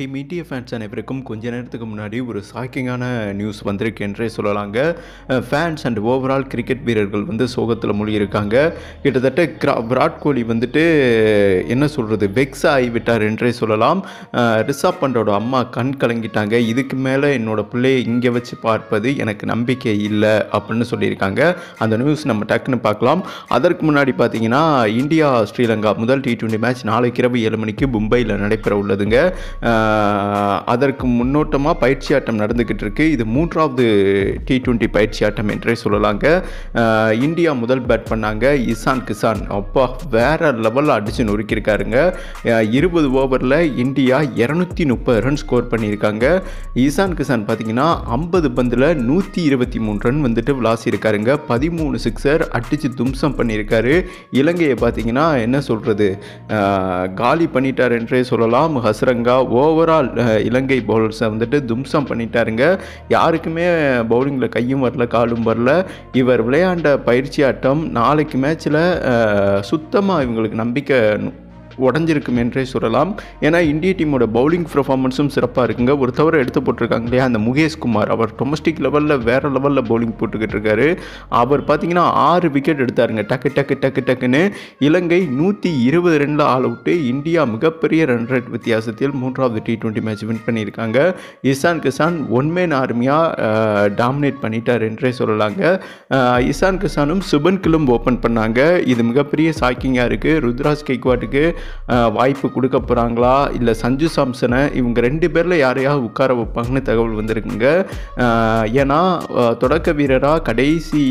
D media fans அனைவருக்கும் கொஞ்ச நேரத்துக்கு முன்னாடி ஒரு ஷாக்கிங்கான நியூஸ் வந்திருக்கு என்றே சொல்லலாங்க ஃபேன்ஸ் அண்ட் ஓவரால் கிரிக்கெட் வீரர்கள் வந்து சோகத்தில் மூழ்கியிருக்காங்க கிட்டத்தட்ட கிரா விராட் கோலி வந்துட்டு என்ன சொல்கிறது வெக்ஸ் ஆகிவிட்டார் என்றே சொல்லலாம் ரிஷப் பண்டோட அம்மா கண் கலங்கிட்டாங்க இதுக்கு மேலே என்னோட பிள்ளையை இங்கே வச்சு பார்ப்பது எனக்கு நம்பிக்கை இல்லை அப்படின்னு சொல்லியிருக்காங்க அந்த நியூஸ் நம்ம டக்குன்னு பார்க்கலாம் அதற்கு முன்னாடி பார்த்தீங்கன்னா இந்தியா ஸ்ரீலங்கா முதல் டி ட்வெண்ட்டி மேட்ச் நாளைக்கு இரவு ஏழு மணிக்கு மும்பையில் நடைபெற உள்ளதுங்க அதற்கு முன்னோட்டமாக பயிற்சி ஆட்டம் நடந்துக்கிட்டு இருக்கு இது மூன்றாவது டி ட்வெண்ட்டி பயிற்சி ஆட்டம் என்றே சொல்லலாங்க இந்தியா முதல் பேட் பண்ணாங்க இசான் கிசான் அப்பா வேற லெவலில் அடிச்சு நொறுக்கியிருக்காருங்க இருபது ஓவரில் இந்தியா இரநூத்தி முப்பது ரன் ஸ்கோர் பண்ணியிருக்காங்க இசான் கிசான் பார்த்தீங்கன்னா ஐம்பது பந்தில் நூற்றி இருபத்தி மூணு ரன் வந்துட்டு விளாசியிருக்காருங்க பதிமூணு சிக்ஸர் அடித்து தும்சம் பண்ணியிருக்காரு இலங்கையை பார்த்தீங்கன்னா என்ன சொல்கிறது காலி பண்ணிட்டார் என்றே சொல்லலாம் ஹசரங்கா ஓ ஓவரால் இலங்கை பவுலர்ஸை வந்துட்டு தும்சம் பண்ணிட்டாருங்க யாருக்குமே பவுலிங்கில் கையும் வரல காலும் வரல இவர் விளையாண்ட பயிற்சி ஆட்டம் நாளைக்கு மேட்ச்சில் சுத்தமாக இவங்களுக்கு நம்பிக்கை உடஞ்சிருக்கும் என்றே சொல்லலாம் ஏன்னா இந்திய டீமோட பவுலிங் பர்ஃபார்மன்ஸும் சிறப்பாக இருக்குங்க ஒரு தவிர எடுத்து போட்டிருக்காங்க இல்லையா அந்த முகேஷ்குமார் அவர் டொமஸ்டிக் லெவலில் வேறு லெவலில் பவுலிங் போட்டுக்கிட்டு இருக்காரு அவர் பார்த்தீங்கன்னா ஆறு விக்கெட் எடுத்தாருங்க டக்கு டக்கு டக்கு டக்குன்னு இலங்கை நூற்றி இருபது ரெண்டில் ஆள் அவுட்டு இந்தியா மிகப்பெரிய ரன் ரேட் வித்தியாசத்தில் மூன்றாவது டி ட்வெண்ட்டி மேட்ச் வின் பண்ணியிருக்காங்க இசான் கிசான் ஒன்மேன் ஆர்மியாக டாமினேட் பண்ணிட்டார் என்றே சொல்லலாங்க இசான் கிசானும் சுபன் கிலும் ஓப்பன் பண்ணாங்க இது மிகப்பெரிய சாக்கிங்காக இருக்குது ருத்ராஜ் கைக்வாட்டுக்கு வாய்ப்பு கொடுக்க போகிறாங்களா இல்லை சஞ்சு சாம்சனை இவங்க ரெண்டு பேரில் யாரையாவது உட்கார வைப்பாங்கன்னு தகவல் வந்திருக்குங்க ஏன்னா தொடக்க வீரராக கடைசி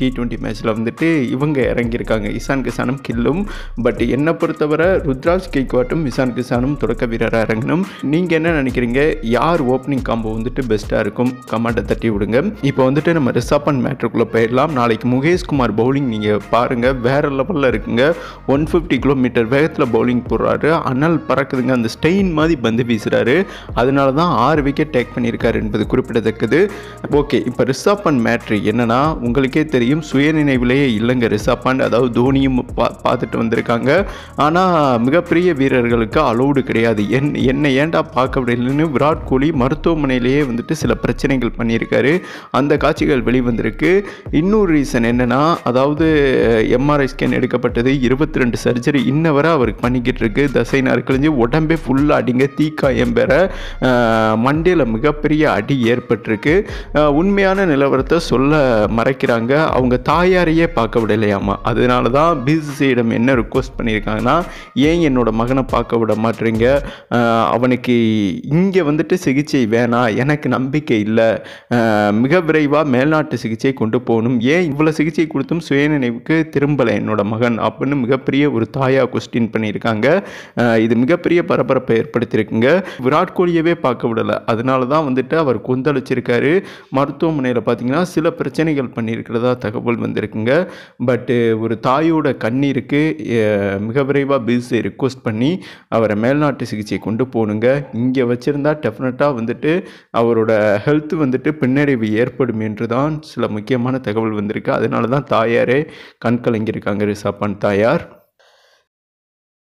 டி ட்வெண்ட்டி மேட்ச்சில் வந்துட்டு இவங்க இறங்கியிருக்காங்க இசான் கிசானும் கில்லும் பட் என்னை பொறுத்தவரை ருத்ராஜ் கேக்வாட்டும் இசான் கிசானும் தொடக்க வீரராக இறங்கணும் நீங்கள் என்ன நினைக்கிறீங்க யார் ஓப்பனிங் காம்போ வந்துட்டு பெஸ்ட்டாக இருக்கும் கமாண்டை தட்டி விடுங்க இப்போ வந்துட்டு நம்ம ரிசாப் அண்ட் மேட்ருக்குள்ளே போயிடலாம் நாளைக்கு முகேஷ்குமார் பவுலிங் நீங்கள் பாருங்கள் வேறு லெவலில் இருக்குங்க ஒன் ஃபிஃப்டி கிலோமீட்டர் வேகத்தில் பவுலிங் போடுறாரு அனல் பறக்குதுங்க அந்த ஸ்டெயின் மாதிரி பந்து வீசுகிறாரு அதனால தான் ஆறு விக்கெட் டேக் பண்ணியிருக்காரு என்பது குறிப்பிடத்தக்கது ஓகே இப்போ ரிஷாபன் மேட்ரி என்னென்னா உங்களுக்கே தெரியும் சுயநினைவிலேயே இல்லைங்க ரிஷாபன் அதாவது தோனியும் பா பார்த்துட்டு வந்திருக்காங்க ஆனால் மிகப்பெரிய வீரர்களுக்கு அலோடு கிடையாது என் என்னை ஏண்டா பார்க்க அப்படின்னு விராட் கோலி மருத்துவமனையிலேயே வந்துட்டு சில பிரச்சனைகள் பண்ணியிருக்காரு அந்த காட்சிகள் வெளிவந்திருக்கு இன்னொரு ரீசன் என்னென்னா அதாவது எம்ஆர்ஐ ஸ்கேன் எடுக்கப்பட்டது இருபத்தி ரெண்டு சர்ஜரி இன்ன வரை அவர் அவனுக்கு பண்ணிக்கிட்டு இருக்கு தசை நறுக்கிழிஞ்சு உடம்பே ஃபுல்லாக அடிங்க தீக்காயம் பெற மண்டேல மிகப்பெரிய அடி ஏற்பட்டிருக்கு உண்மையான நிலவரத்தை சொல்ல மறைக்கிறாங்க அவங்க தாயாரையே பார்க்க விடலையாமா அதனால தான் பிசிசியிடம் என்ன ரிக்வஸ்ட் பண்ணியிருக்காங்கன்னா ஏன் என்னோடய மகனை பார்க்க விட மாட்டேறீங்க அவனுக்கு இங்கே வந்துட்டு சிகிச்சை வேணாம் எனக்கு நம்பிக்கை இல்லை மிக விரைவாக மேல்நாட்டு சிகிச்சை கொண்டு போகணும் ஏன் இவ்வளோ சிகிச்சை கொடுத்தும் சுயநினைவுக்கு திரும்பலை என்னோட மகன் அப்படின்னு மிகப்பெரிய ஒரு தாயாக கொஸ்டின் பண்ணி பண்ணியிருக்காங்க இது மிகப்பெரிய பரபரப்பை ஏற்படுத்தியிருக்குங்க விராட் கோலியவே பார்க்க விடலை அதனால தான் வந்துட்டு அவர் கொந்தளிச்சிருக்காரு மருத்துவமனையில் பார்த்தீங்கன்னா சில பிரச்சனைகள் பண்ணியிருக்கிறதா தகவல் வந்திருக்குங்க பட்டு ஒரு தாயோட கண்ணீருக்கு மிக விரைவாக பில்ஸை ரிக்வஸ்ட் பண்ணி அவரை மேல்நாட்டு சிகிச்சை கொண்டு போகணுங்க இங்கே வச்சுருந்தா டெஃபினட்டாக வந்துட்டு அவரோட ஹெல்த் வந்துட்டு பின்னடைவு ஏற்படும் என்று தான் சில முக்கியமான தகவல் வந்திருக்கு அதனால தான் தாயாரே கண் கலங்கியிருக்காங்க ரிசாப்பான் தாயார்